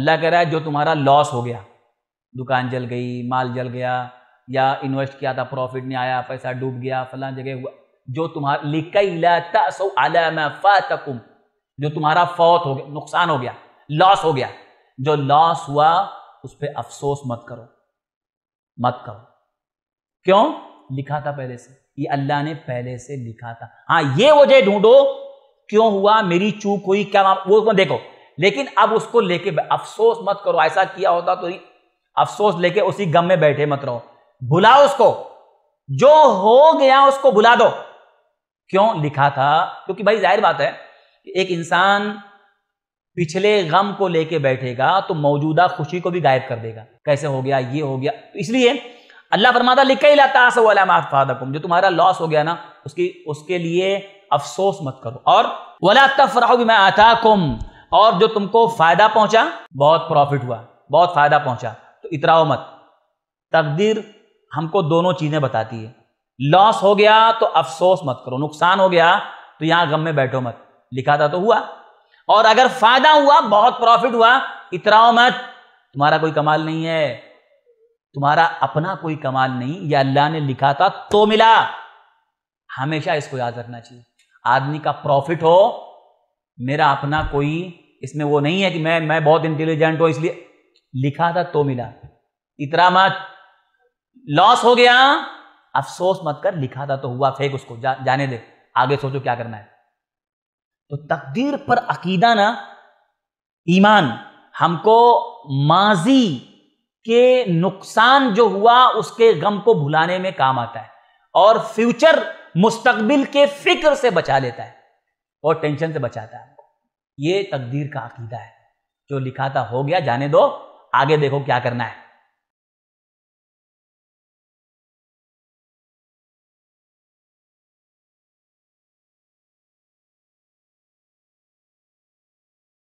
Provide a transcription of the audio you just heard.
अल्लाह कह रहा है जो तुम्हारा लॉस हो गया दुकान जल गई माल जल गया या इन्वेस्ट किया था प्रॉफिट नहीं आया पैसा डूब गया फला जगह जो तुम्हारा लिकम जो तुम्हारा फौत हो गया नुकसान हो गया लॉस हो गया जो लॉस हुआ उस पर अफसोस मत करो मत करो क्यों लिखा था पहले से ये अल्लाह ने पहले से लिखा था हाँ ये वजह ढूंढो क्यों हुआ मेरी चूक हुई क्या वो देखो लेकिन अब उसको लेके अफसोस मत करो ऐसा किया होता तो अफसोस लेके उसी गम में बैठे मत रहो भुलाओ उसको जो हो गया उसको भुला दो क्यों लिखा था क्योंकि भाई जाहिर बात है कि एक इंसान पिछले गम को लेके बैठेगा तो मौजूदा खुशी को भी गायब कर देगा कैसे हो गया ये हो गया तो इसलिए अल्लाह फरमाता लिखा ही लाता कुम जो तुम्हारा लॉस हो गया ना उसकी उसके लिए अफसोस मत करो और तफ रहा मैं आता और जो तुमको फायदा पहुंचा बहुत प्रॉफिट हुआ बहुत फायदा पहुंचा तो इतराओ मत तकदीर हमको दोनों चीजें बताती है लॉस हो गया तो अफसोस मत करो नुकसान हो गया तो यहां गम में बैठो मत लिखा था तो हुआ और अगर फायदा हुआ बहुत प्रॉफिट हुआ इतराओ मत तुम्हारा कोई कमाल नहीं है तुम्हारा अपना कोई कमाल नहीं या अल्लाह ने लिखा था तो मिला हमेशा इसको याद रखना चाहिए आदमी का प्रॉफिट हो मेरा अपना कोई इसमें वो नहीं है कि मैं मैं बहुत इंटेलिजेंट हूं इसलिए लिखा था तो मिला इतना मत लॉस हो गया अफसोस मत कर लिखा था तो हुआ फेक उसको जा, जाने दे आगे सोचो क्या करना है तो तकदीर पर अकीदा ना ईमान हमको माजी के नुकसान जो हुआ उसके गम को भुलाने में काम आता है और फ्यूचर मुस्तकबिल के फिक्र से बचा लेता है और टेंशन से बचाता है ये तकदीर का अकीदा है जो लिखा था हो गया जाने दो आगे देखो क्या करना है